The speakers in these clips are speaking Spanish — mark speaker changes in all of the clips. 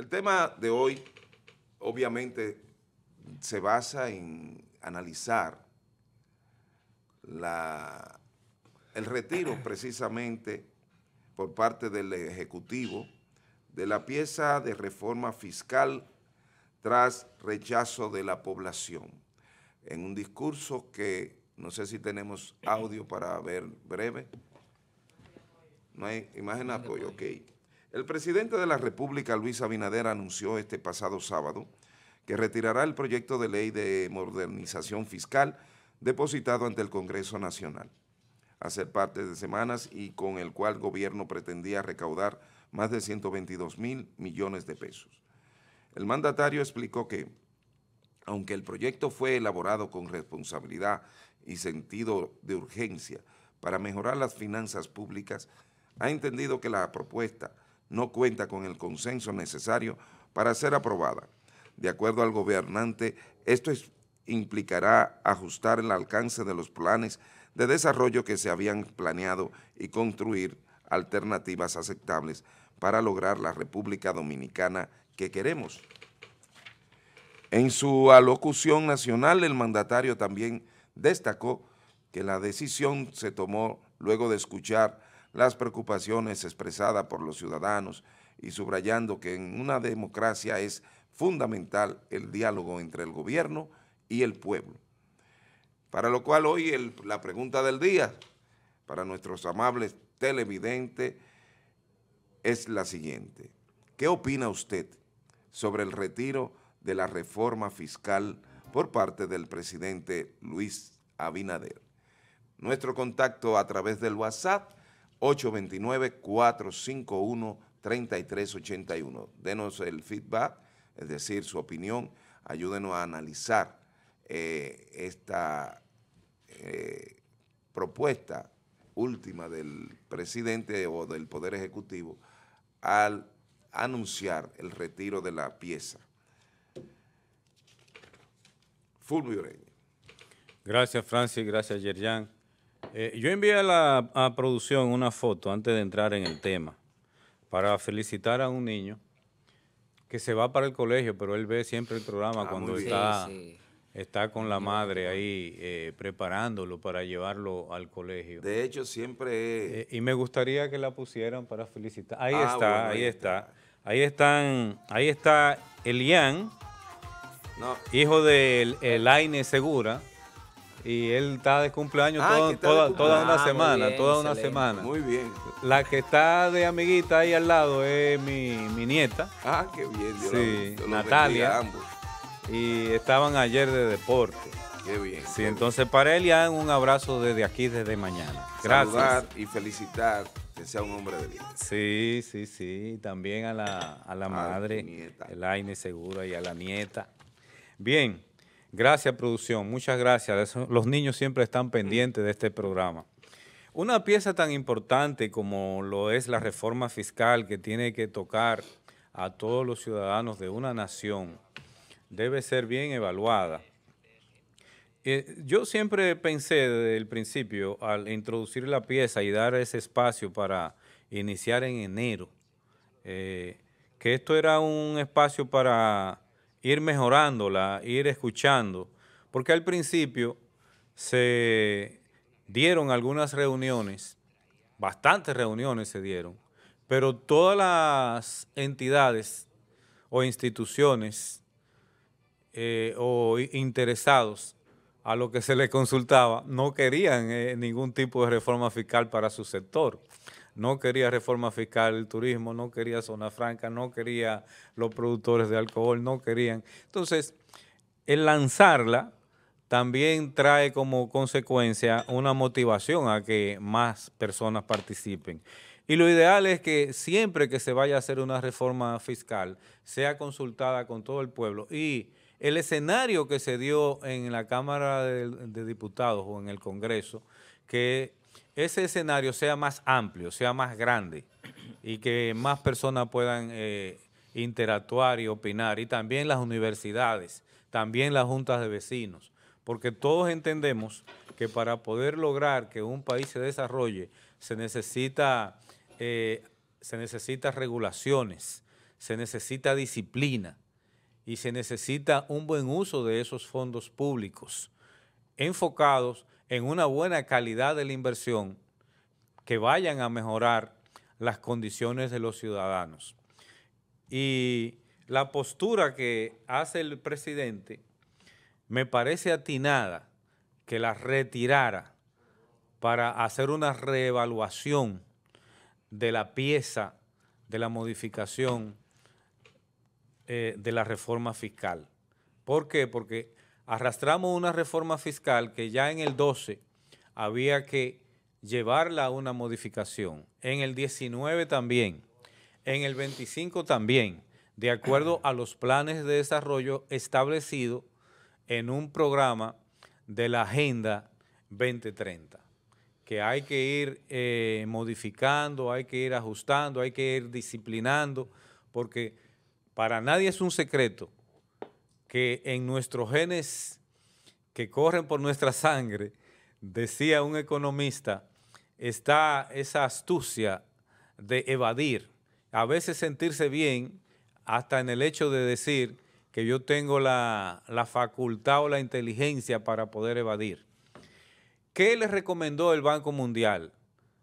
Speaker 1: El tema de hoy, obviamente, se basa en analizar el retiro precisamente por parte del Ejecutivo de la pieza de reforma fiscal tras rechazo de la población. En un discurso que, no sé si tenemos audio para ver breve. No hay imagen de apoyo, ok. El presidente de la República, Luis Abinader, anunció este pasado sábado que retirará el proyecto de ley de modernización fiscal depositado ante el Congreso Nacional. Hace parte de semanas y con el cual el gobierno pretendía recaudar más de 122 mil millones de pesos. El mandatario explicó que, aunque el proyecto fue elaborado con responsabilidad y sentido de urgencia para mejorar las finanzas públicas, ha entendido que la propuesta no cuenta con el consenso necesario para ser aprobada. De acuerdo al gobernante, esto implicará ajustar el alcance de los planes de desarrollo que se habían planeado y construir alternativas aceptables para lograr la República Dominicana que queremos. En su alocución nacional, el mandatario también destacó que la decisión se tomó luego de escuchar las preocupaciones expresadas por los ciudadanos y subrayando que en una democracia es fundamental el diálogo entre el gobierno y el pueblo. Para lo cual hoy la pregunta del día para nuestros amables televidentes es la siguiente. ¿Qué opina usted sobre el retiro de la reforma fiscal por parte del presidente Luis Abinader? Nuestro contacto a través del WhatsApp 829-451-3381. Denos el feedback, es decir, su opinión, ayúdenos a analizar eh, esta eh, propuesta última del presidente o del Poder Ejecutivo al anunciar el
Speaker 2: retiro de la pieza. Fulvio Ureña. Gracias, Francis. Gracias, Yerjan. Eh, yo envié a la producción una foto antes de entrar en el tema para felicitar a un niño que se va para el colegio, pero él ve siempre el programa ah, cuando está, está con la madre ahí eh, preparándolo para llevarlo al colegio. De hecho, siempre... Eh, y me gustaría que la pusieran para felicitar. Ahí ah, está, ahí está. Ahí están, ahí está Elian, hijo de Elaine Segura y él está de cumpleaños ah, toda, una ah, semana, toda una semana. Muy bien. La que está de amiguita ahí al lado es mi, nieta. Ah, qué bien. sí, Natalia. Y estaban ayer de deporte. Qué bien. Sí, entonces para él ya un abrazo desde aquí, desde mañana. Gracias. Saludar y
Speaker 1: felicitar que sea un hombre de bien.
Speaker 2: Sí, sí, sí. También a la, a la aire madre, Elaine Segura, y a la nieta. Bien. Gracias, producción. Muchas gracias. Los niños siempre están pendientes de este programa. Una pieza tan importante como lo es la reforma fiscal que tiene que tocar a todos los ciudadanos de una nación debe ser bien evaluada. Eh, yo siempre pensé desde el principio, al introducir la pieza y dar ese espacio para iniciar en enero, eh, que esto era un espacio para ir mejorándola, ir escuchando, porque al principio se dieron algunas reuniones, bastantes reuniones se dieron, pero todas las entidades o instituciones eh, o interesados a lo que se les consultaba no querían eh, ningún tipo de reforma fiscal para su sector no quería reforma fiscal del turismo, no quería zona franca, no quería los productores de alcohol, no querían. Entonces, el lanzarla también trae como consecuencia una motivación a que más personas participen. Y lo ideal es que siempre que se vaya a hacer una reforma fiscal, sea consultada con todo el pueblo. Y el escenario que se dio en la Cámara de, de Diputados o en el Congreso, que ese escenario sea más amplio, sea más grande y que más personas puedan eh, interactuar y opinar. Y también las universidades, también las juntas de vecinos, porque todos entendemos que para poder lograr que un país se desarrolle se necesita, eh, se necesita regulaciones, se necesita disciplina y se necesita un buen uso de esos fondos públicos enfocados en una buena calidad de la inversión que vayan a mejorar las condiciones de los ciudadanos. Y la postura que hace el presidente me parece atinada que la retirara para hacer una reevaluación de la pieza de la modificación eh, de la reforma fiscal. ¿Por qué? Porque arrastramos una reforma fiscal que ya en el 12 había que llevarla a una modificación, en el 19 también, en el 25 también, de acuerdo a los planes de desarrollo establecidos en un programa de la Agenda 2030, que hay que ir eh, modificando, hay que ir ajustando, hay que ir disciplinando, porque para nadie es un secreto que en nuestros genes que corren por nuestra sangre, decía un economista, está esa astucia de evadir, a veces sentirse bien hasta en el hecho de decir que yo tengo la, facultad o la inteligencia para poder evadir. ¿Qué le recomendó el Banco Mundial?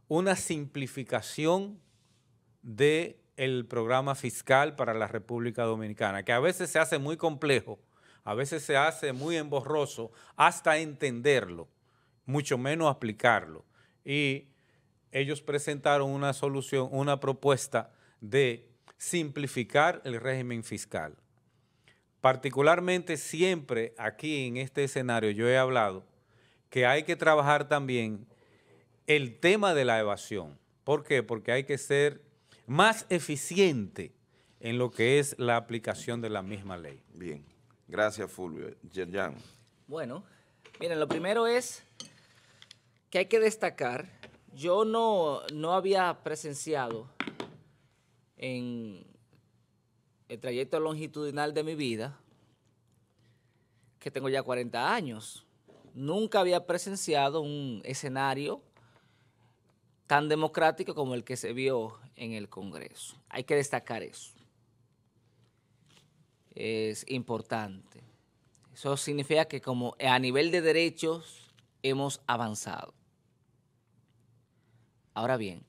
Speaker 2: Una simplificación de el programa fiscal para la República Dominicana, que a veces se hace muy complejo, a veces se hace muy emborroso hasta entenderlo, mucho menos aplicarlo. Y ellos presentaron una solución, una propuesta de simplificar el régimen fiscal. Particularmente siempre aquí en este escenario yo he hablado que hay que trabajar también el tema de la evasión. ¿Por qué? Porque hay que ser más eficiente en lo que es la aplicación de la misma ley. Bien, gracias Fulvio. Yerjan.
Speaker 3: Bueno, miren, lo primero es que hay que destacar, yo no, no había presenciado en el trayecto longitudinal de mi vida, que tengo ya 40 años, nunca había presenciado un escenario tan democrático como el que se vio en el Congreso. Hay que destacar eso. Es importante. Eso significa que como a nivel de derechos hemos avanzado. Ahora bien,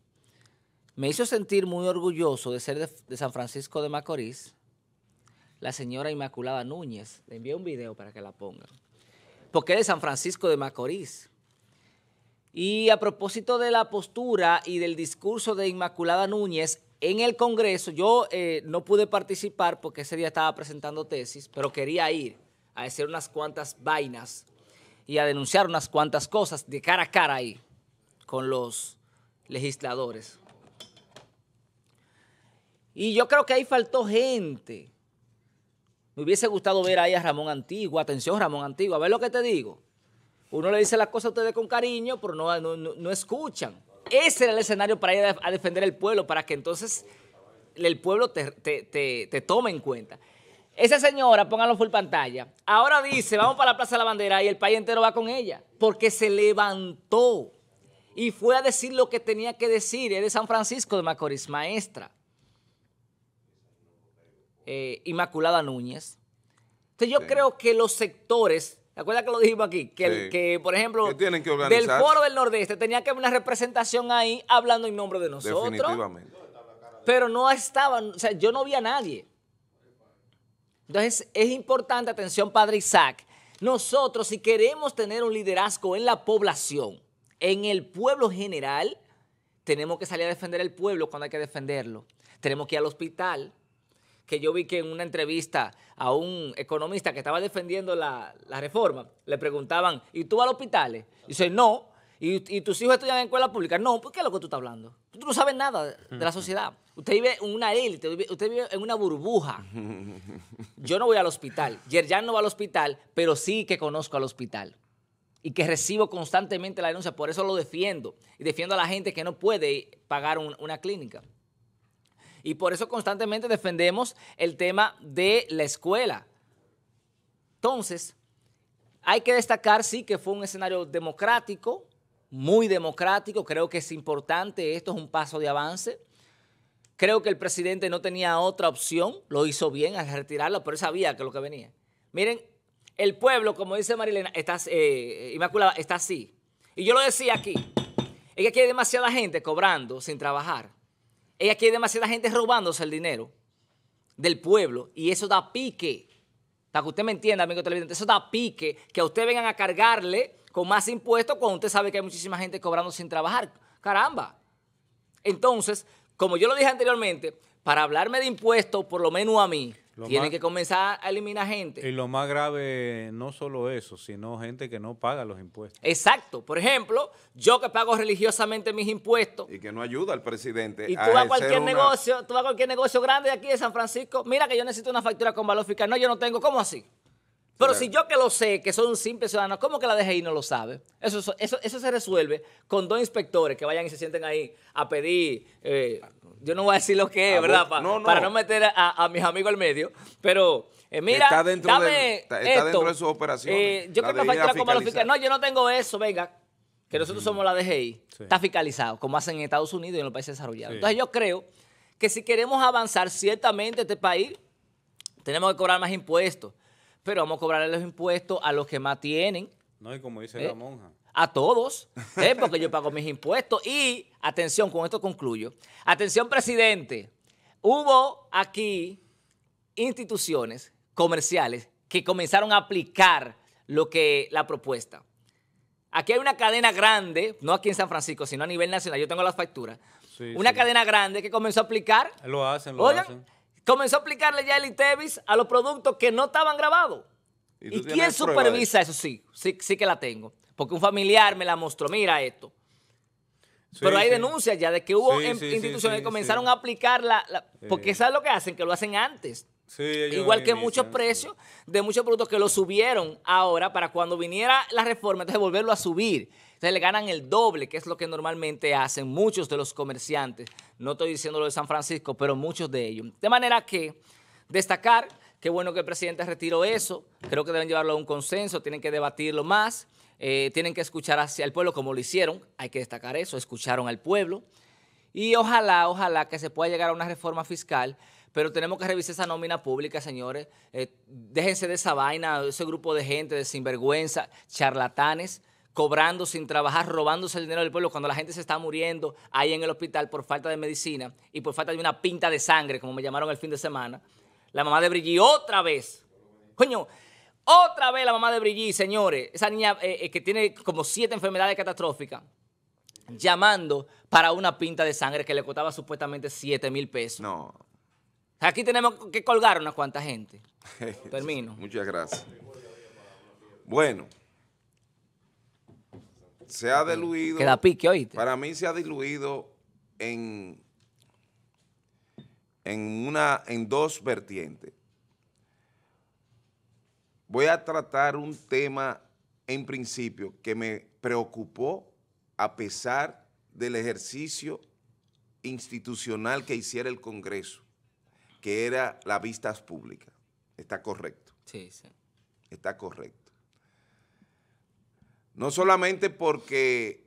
Speaker 3: me hizo sentir muy orgulloso de ser de, San Francisco de Macorís la señora Inmaculada Núñez. Le envié un video para que la pongan. Porque es de San Francisco de Macorís. Y a propósito de la postura y del discurso de Inmaculada Núñez en el Congreso, yo eh, no pude participar porque ese día estaba presentando tesis, pero quería ir a decir unas cuantas vainas y a denunciar unas cuantas cosas de cara a cara ahí con los legisladores. Y yo creo que ahí faltó gente. Me hubiese gustado ver ahí a Ramón Antiguo. Atención, Ramón Antiguo, a ver lo que te digo. Uno le dice las cosas a ustedes con cariño, pero no, no, no escuchan. Ese era el escenario para ir a, defender el pueblo, para que entonces el pueblo te, te, te, tome en cuenta. Esa señora, pónganlo full pantalla, ahora dice, vamos para la Plaza de la Bandera y el país entero va con ella, porque se levantó y fue a decir lo que tenía que decir. Es de San Francisco de Macorís, maestra. Eh, Inmaculada Núñez. Entonces yo creo que los sectores ¿Te acuerdas que lo dijimos aquí? Que, por ejemplo, del Foro del Nordeste tenía que haber una representación ahí hablando en nombre de nosotros. Pero no estaban, o sea, yo no vi a nadie. Entonces, es importante, atención, Padre Isaac, nosotros si queremos tener un liderazgo en la población, en el pueblo general, tenemos que salir a defender el pueblo cuando hay que defenderlo. Tenemos que ir al hospital, que yo vi que en una entrevista a un economista que estaba defendiendo la, reforma, le preguntaban, ¿y tú vas al hospital? Y dice, no. ¿Y, tus hijos estudian en escuela pública? No, ¿por qué es lo que tú estás hablando? Tú no sabes nada de la sociedad. Usted vive en una élite, usted vive en una burbuja. Yo no voy al hospital. Yerjan no va al hospital, pero sí que conozco al hospital y que recibo constantemente la denuncia. Por eso lo defiendo y defiendo a la gente que no puede pagar una clínica. Y por eso constantemente defendemos el tema de la escuela. Entonces, hay que destacar, sí, que fue un escenario democrático, muy democrático, creo que es importante, esto es un paso de avance. Creo que el presidente no tenía otra opción, lo hizo bien al retirarlo, pero él sabía que lo que venía. Miren, el pueblo, como dice Marilena, está, eh, eh, Inmaculada, está así. Y yo lo decía aquí, es que aquí hay demasiada gente cobrando sin trabajar es aquí hay demasiada gente robándose el dinero del pueblo y eso da pique. Para que usted me entienda, amigo televidente, eso da pique que a usted vengan a cargarle con más impuestos cuando usted sabe que hay muchísima gente cobrando sin trabajar. Caramba. Entonces, como yo lo dije anteriormente, para hablarme de impuestos, por lo menos a mí, tiene Tienen que comenzar a eliminar gente.
Speaker 2: Y lo más grave, no solo eso, sino gente que no paga los impuestos. Exacto. Por ejemplo, yo que pago religiosamente mis impuestos. Y que
Speaker 3: no ayuda al presidente. Y tú a, cualquier negocio, tú a cualquier negocio grande aquí de San Francisco, mira que yo necesito una factura con valor fiscal. No, yo no tengo. ¿Cómo así? Pero si yo que lo sé, que soy un simple ciudadano, ¿cómo que la DGI no lo sabe? Eso, eso, eso se resuelve con dos inspectores que vayan y se sienten ahí a pedir eh, yo no voy a decir lo que es, ah, ¿verdad? Para no meter a, mis amigos al medio, pero eh, mira, está dentro de, sus operaciones. Eh, yo creo que falta la fiscales. No, yo no tengo eso, venga. Que nosotros somos la DGI, está fiscalizado, como hacen en Estados Unidos y en los países desarrollados. Entonces yo creo que si queremos avanzar ciertamente este país, tenemos que cobrar más impuestos. Pero vamos a cobrarle los impuestos a los que más tienen. No, y como dice eh, la monja, a todos, ¿eh? porque yo pago mis impuestos. Y, atención, con esto concluyo. Atención, presidente, hubo aquí instituciones comerciales que comenzaron a aplicar lo que la propuesta. Aquí hay una cadena grande, no aquí en San Francisco, sino a nivel nacional, yo tengo las facturas. una cadena grande que comenzó a aplicar.
Speaker 2: Lo hacen, lo hacen.
Speaker 3: Comenzó a aplicarle ya el ITEVIS a los productos que no estaban grabados.
Speaker 2: ¿Y, quién supervisa
Speaker 3: eso? Sí, sí, sí que la tengo porque un familiar me la mostró, mira esto. Pero hay denuncias ya de que hubo em, instituciones que comenzaron a aplicar la... porque ¿sabes lo que hacen? Que lo hacen antes.
Speaker 2: Igual que muchos
Speaker 3: precios de muchos productos que lo subieron ahora para cuando viniera la reforma, entonces volverlo a subir. Entonces le ganan el doble, que es lo que normalmente hacen muchos de los comerciantes. No estoy diciendo lo de San Francisco, pero muchos de ellos. De manera que destacar, qué bueno que el presidente retiró eso. Creo que deben llevarlo a un consenso, tienen que debatirlo más. Eh, tienen que escuchar hacia el pueblo como lo hicieron, hay que destacar eso, escucharon al pueblo. Y ojalá, ojalá que se pueda llegar a una reforma fiscal, pero tenemos que revisar esa nómina pública, señores. Eh, déjense de esa vaina, de ese grupo de gente de sinvergüenza, charlatanes, cobrando sin trabajar, robándose el dinero del pueblo cuando la gente se está muriendo ahí en el hospital por falta de medicina y por falta de una pinta de sangre, como me llamaron el fin de semana. La mamá de Brigitte otra vez. Coño, otra vez la mamá de Brigitte, señores, esa niña eh, eh, que tiene como siete enfermedades catastróficas, llamando para una pinta de sangre que le costaba supuestamente siete mil pesos. No. Aquí tenemos que colgar una cuanta gente. Termino. Muchas
Speaker 1: gracias. Bueno, se ha diluido. Queda pique, oíste. Para mí se ha diluido en, en, una, en dos vertientes voy a tratar un tema en principio que me preocupó a pesar del ejercicio institucional que hiciera el Congreso, que era las vistas públicas. Está correcto. Sí, sí. Está correcto. No solamente porque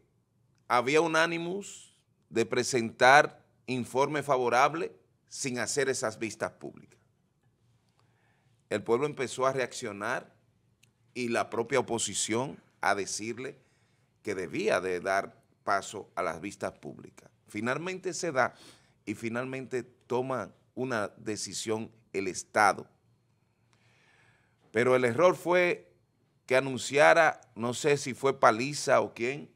Speaker 1: había un ánimos de presentar informe favorable sin hacer esas vistas públicas el pueblo empezó a reaccionar y la propia oposición a decirle que debía de dar paso a las vistas públicas. Finalmente se da y finalmente toma una decisión el Estado. Pero el error fue que anunciara, no sé si fue Paliza o quién,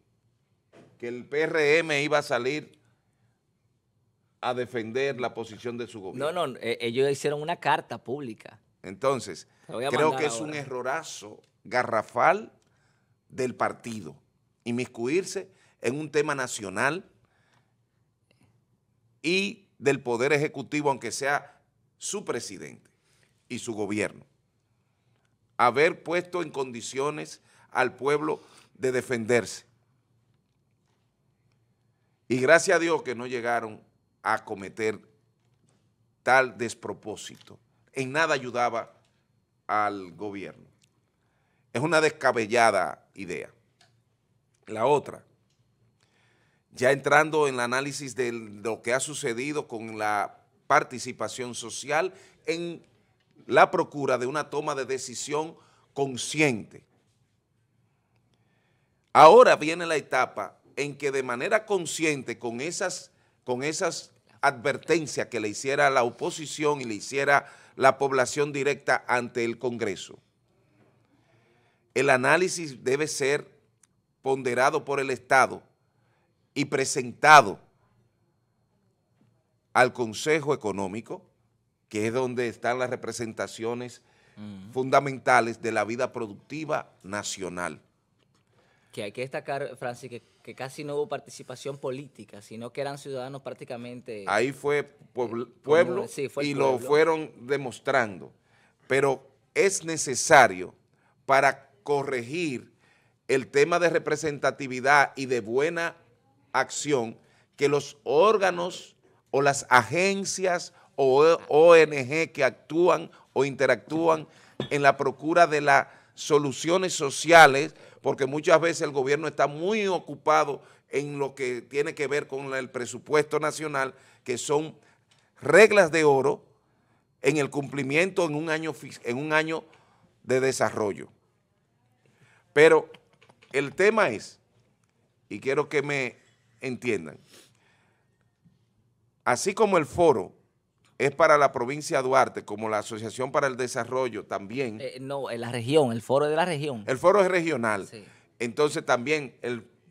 Speaker 1: que el PRM iba a salir a defender la posición de su gobierno.
Speaker 3: No, no, eh, ellos hicieron una carta
Speaker 1: pública entonces, creo que es un errorazo garrafal del partido inmiscuirse en un tema nacional y del Poder Ejecutivo, aunque sea su presidente y su gobierno. Haber puesto en condiciones al pueblo de defenderse. Y gracias a Dios que no llegaron a cometer tal despropósito en nada ayudaba al gobierno. Es una descabellada idea. La otra, ya entrando en el análisis de lo que ha sucedido con la participación social en la procura de una toma de decisión consciente. Ahora viene la etapa en que de manera consciente con esas, con esas advertencias que le hiciera la oposición y le hiciera la población directa ante el Congreso. El análisis debe ser ponderado por el Estado y presentado al Consejo Económico, que es donde están las representaciones fundamentales de la vida productiva nacional
Speaker 3: que hay que destacar, Francis, que, casi no hubo participación política, sino que eran ciudadanos prácticamente... Ahí
Speaker 1: fue pueblo, y lo fueron demostrando. Pero es necesario para corregir el tema de representatividad y de buena acción que los órganos o las agencias o ONG que actúan o interactúan en la procura de las soluciones sociales porque muchas veces el gobierno está muy ocupado en lo que tiene que ver con el presupuesto nacional, que son reglas de oro en el cumplimiento en un año, en un año de desarrollo. Pero el tema es, y quiero que me entiendan, así como el foro es para la provincia de Duarte, como la Asociación para el Desarrollo también. Eh,
Speaker 3: no, en la región, el foro de la región.
Speaker 1: El foro es regional. Entonces también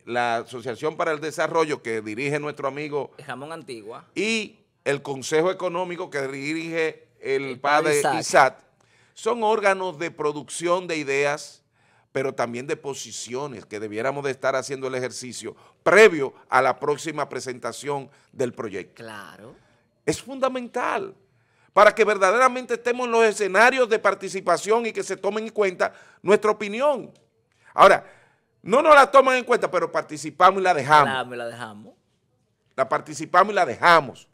Speaker 1: la Asociación para el Desarrollo que dirige nuestro amigo...
Speaker 3: Jamón Antigua.
Speaker 1: Y el Consejo Económico que dirige el, padre ISAT Son órganos de producción de ideas, pero también de posiciones que debiéramos de estar haciendo el ejercicio previo a la próxima presentación del proyecto. Claro. Es fundamental para que verdaderamente estemos en los escenarios de participación y que se tome en cuenta nuestra opinión. Ahora, no nos la toman en cuenta, pero participamos y la dejamos. La, la dejamos. La participamos y la dejamos,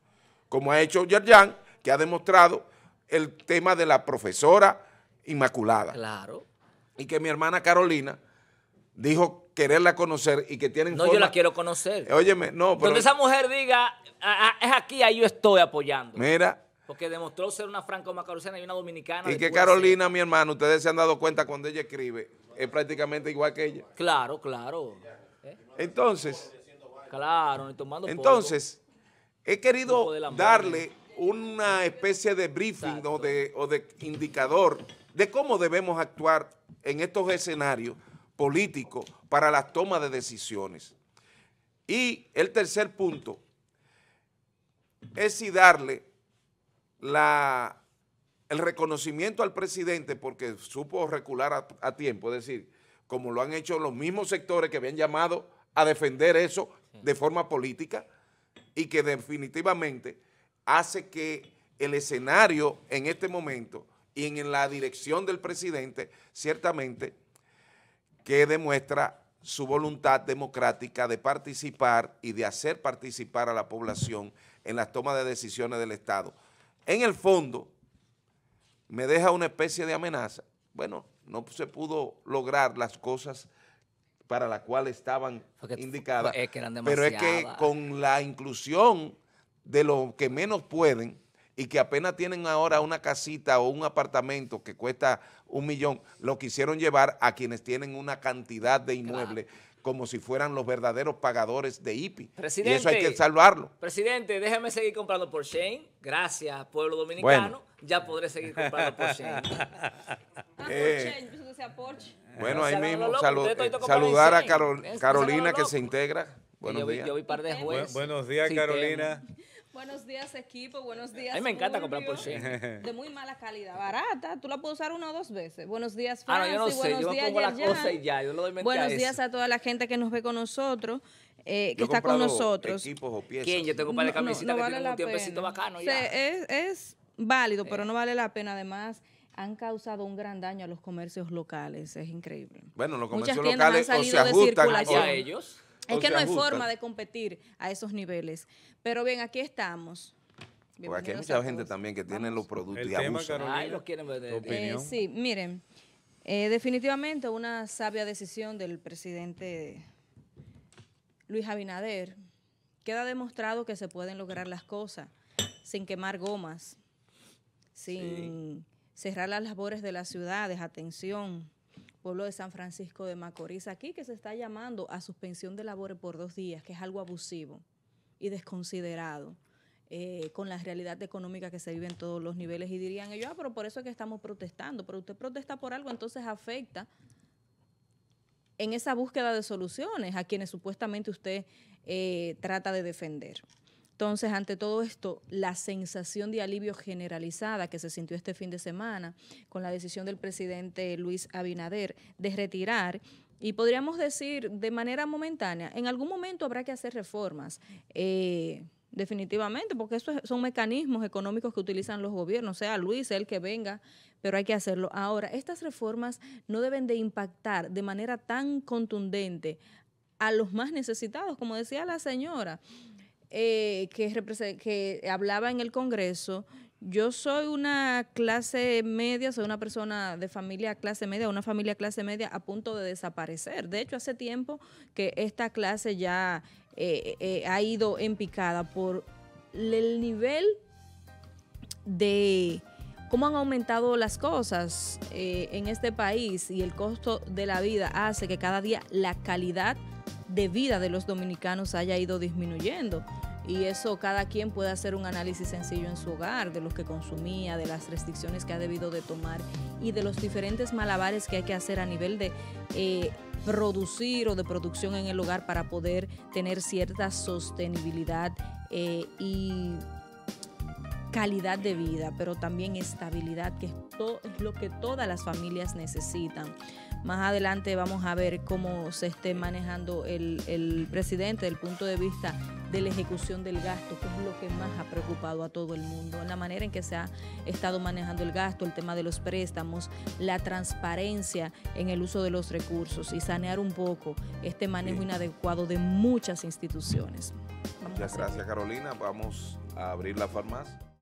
Speaker 1: como ha hecho Yerjan, que ha demostrado el tema de la profesora inmaculada. Claro. Y que mi hermana Carolina dijo quererla conocer y que tienen No, yo la quiero conocer. Eh, óyeme, no, pero... Cuando esa
Speaker 3: mujer diga, es aquí, ahí yo estoy apoyando. Mira, porque demostró ser una franco macarucena y una dominicana. Y que Carolina,
Speaker 1: mi hermano, ustedes se han dado cuenta cuando ella escribe, es prácticamente igual que ella.
Speaker 3: Claro, claro. ¿Eh?
Speaker 1: Entonces,
Speaker 3: claro, tomando Entonces,
Speaker 1: he querido darle una especie de briefing o de, o de indicador de cómo debemos actuar en estos escenarios políticos para la toma de decisiones. Y el tercer punto es si darle el reconocimiento al presidente porque supo recular a, a tiempo, es decir, como lo han hecho los mismos sectores que habían llamado a defender eso de forma política y que definitivamente hace que el escenario en este momento y en la dirección del presidente ciertamente que demuestra su voluntad democrática de participar y de hacer participar a la población en las tomas de decisiones del Estado. En el fondo, me deja una especie de amenaza. Bueno, no se pudo lograr las cosas para las cuales estaban indicadas, pero es que con la inclusión de los que menos pueden, y que apenas tienen ahora una casita o un apartamento que cuesta un millón, lo quisieron llevar a quienes tienen una cantidad de inmueble como si fueran los verdaderos pagadores de IPI. y eso hay que salvarlo.
Speaker 3: Presidente, déjame seguir comprando por Shane. Gracias, pueblo dominicano. Ya podré seguir comprando
Speaker 1: por Shane. Ah, eh, bueno, ahí mismo, eh, saludar a Carolina que se integra. Buenos días.
Speaker 2: buenos días,
Speaker 4: Carolina. Buenos días, equipo. Buenos días. A mí me encanta comprar por sí
Speaker 3: De
Speaker 4: muy mala calidad, barata. Tú la puedes usar una o dos veces. Buenos días, ah, Francis. buenos Yo días, pongo la y
Speaker 3: ya. Yo doy Buenos
Speaker 4: días a toda la gente que nos ve con nosotros. Eh, que está con nosotros.
Speaker 1: ¿Quién? Yo tengo un par de camisetas que tienen un tiempecito bacano. Es,
Speaker 4: es, válido, pero no vale la pena. Además, han causado un gran daño a los comercios locales. Es increíble. Bueno, los comercios locales o se ajustan a ellos es que no hay forma de competir a esos niveles. Pero bien, aquí estamos. Porque aquí hay mucha
Speaker 1: gente también que tiene los productos y los quieren vender. Eh, sí,
Speaker 4: miren, eh, definitivamente una sabia decisión del presidente Luis Abinader. Queda demostrado que se pueden lograr las cosas sin quemar gomas, sin cerrar las labores de las ciudades, atención pueblo de San Francisco de Macorís, aquí que se está llamando a suspensión de labores por dos días, que es algo abusivo y desconsiderado. Eh, con la realidad económica que se vive en todos los niveles y dirían ellos, ah, pero por eso es que estamos protestando, pero usted protesta por algo, entonces afecta en esa búsqueda de soluciones a quienes supuestamente usted eh, trata de defender. Entonces, ante todo esto, la sensación de alivio generalizada que se sintió este fin de semana con la decisión del presidente Luis Abinader de retirar y podríamos decir de manera momentánea, en algún momento habrá que hacer reformas. Eh, definitivamente, porque esos son mecanismos económicos que utilizan los gobiernos, sea Luis, el que venga, pero hay que hacerlo. Ahora, estas reformas no deben de impactar de manera tan contundente a los más necesitados, como decía la señora. Eh, que, hablaba en el Congreso, yo soy una clase media, soy una persona de familia clase media, una familia clase media a punto de desaparecer. De hecho, hace tiempo que esta clase ya eh, eh, ha ido en picada por el nivel de cómo han aumentado las cosas en este país y el costo de la vida hace que cada día la calidad de vida de los dominicanos haya ido disminuyendo. Y eso cada quien puede hacer un análisis sencillo en su hogar, de lo que consumía, de las restricciones que ha debido de tomar y de los diferentes malabares que hay que hacer a nivel de producir eh, o de producción en el hogar para poder tener cierta sostenibilidad eh, y calidad de vida, pero también estabilidad, que es lo que todas las familias necesitan. Más adelante vamos a ver cómo se esté manejando el, el presidente desde el punto de vista de la ejecución del gasto, que es lo que más ha preocupado a todo el mundo, la manera en que se ha estado manejando el gasto, el tema de los préstamos, la transparencia en el uso de los recursos y sanear un poco este manejo inadecuado de muchas instituciones.
Speaker 1: Muchas gracias Carolina, vamos a abrir la farmacia.